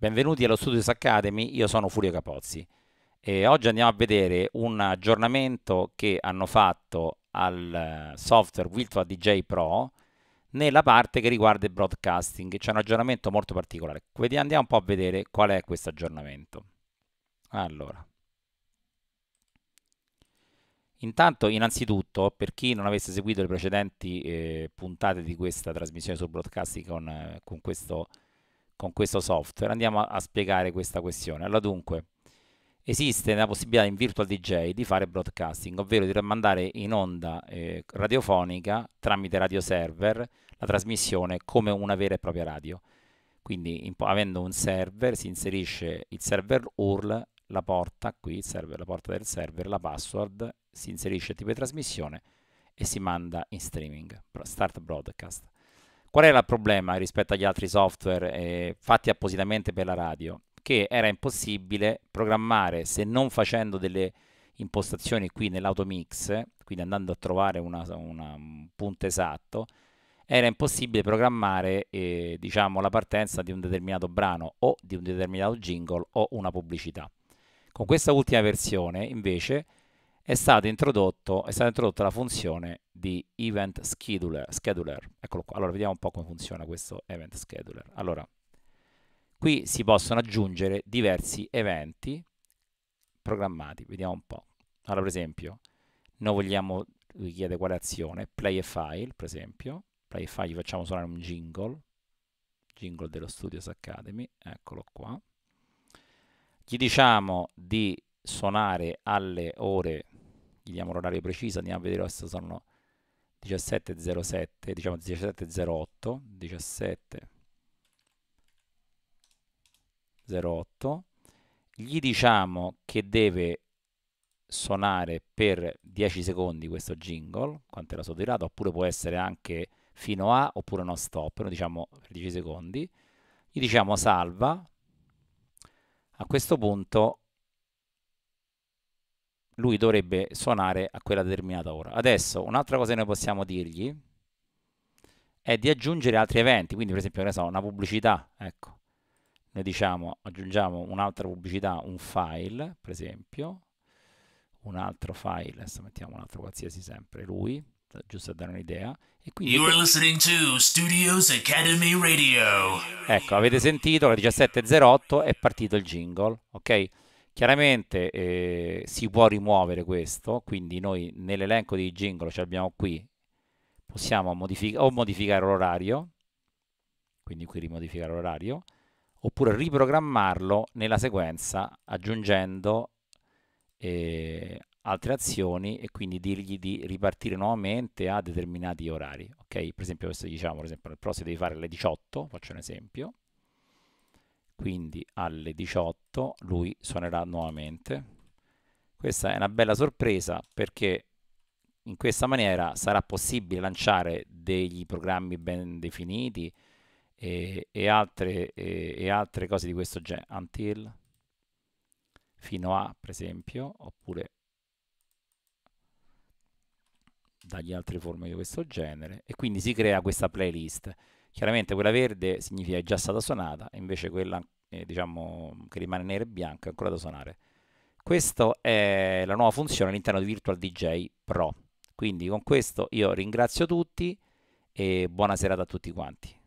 Benvenuti allo Studios Academy, io sono Furio Capozzi e oggi andiamo a vedere un aggiornamento che hanno fatto al eh, software Virtual DJ Pro nella parte che riguarda il broadcasting, c'è un aggiornamento molto particolare. Andiamo un po' a vedere qual è questo aggiornamento. Allora. Intanto, innanzitutto, per chi non avesse seguito le precedenti eh, puntate di questa trasmissione sul broadcasting con, eh, con questo con questo software. Andiamo a, a spiegare questa questione. Allora dunque, esiste la possibilità in Virtual DJ di fare broadcasting, ovvero di mandare in onda eh, radiofonica tramite radio server la trasmissione come una vera e propria radio. Quindi in, avendo un server si inserisce il server URL, la porta qui, server, la porta del server, la password, si inserisce il tipo di trasmissione e si manda in streaming, start broadcast. Qual era il problema rispetto agli altri software eh, fatti appositamente per la radio? Che era impossibile programmare se non facendo delle impostazioni qui nell'automix, quindi andando a trovare una, una, un punto esatto, era impossibile programmare eh, diciamo, la partenza di un determinato brano o di un determinato jingle o una pubblicità. Con questa ultima versione invece è stata introdotta la funzione di event scheduler, scheduler. Eccolo qua. Allora, vediamo un po' come funziona questo event scheduler. Allora, qui si possono aggiungere diversi eventi programmati. Vediamo un po'. Allora, per esempio, noi vogliamo, lui chiede quale azione, play e file, per esempio. Play e file, gli facciamo suonare un jingle, jingle dello Studios Academy, eccolo qua. Gli diciamo di suonare alle ore, gli diamo l'orario preciso, andiamo a vedere adesso sono 17.07, diciamo 17.08, 17.08, gli diciamo che deve suonare per 10 secondi questo jingle, quanto era la oppure può essere anche fino a, oppure non stop, noi diciamo per 10 secondi, gli diciamo salva, a questo punto lui dovrebbe suonare a quella determinata ora. Adesso un'altra cosa che noi possiamo dirgli è di aggiungere altri eventi, quindi per esempio so, una pubblicità, ecco, noi diciamo aggiungiamo un'altra pubblicità, un file per esempio, un altro file, adesso mettiamo un altro qualsiasi sempre, lui, giusto a dare un'idea. E quindi... You're listening to Studios Academy Radio. Ecco, avete sentito, alle 17.08 è partito il jingle, ok? Chiaramente eh, si può rimuovere questo, quindi noi nell'elenco di jingle ce l'abbiamo qui, possiamo modific o modificare l'orario, quindi qui rimodificare l'orario, oppure riprogrammarlo nella sequenza aggiungendo eh, altre azioni e quindi dirgli di ripartire nuovamente a determinati orari. Okay? Per esempio, questo diciamo, per esempio, al pro se devi fare alle 18, faccio un esempio, quindi alle 18 lui suonerà nuovamente. Questa è una bella sorpresa perché in questa maniera sarà possibile lanciare degli programmi ben definiti e, e, altre, e, e altre, cose di questo genere, until, fino a per esempio, oppure dagli altre forme di questo genere e quindi si crea questa playlist. Chiaramente quella verde significa che è già stata suonata, invece quella eh, diciamo, che rimane nera e bianca è ancora da suonare. Questa è la nuova funzione all'interno di Virtual DJ Pro. Quindi con questo io ringrazio tutti e buona serata a tutti quanti.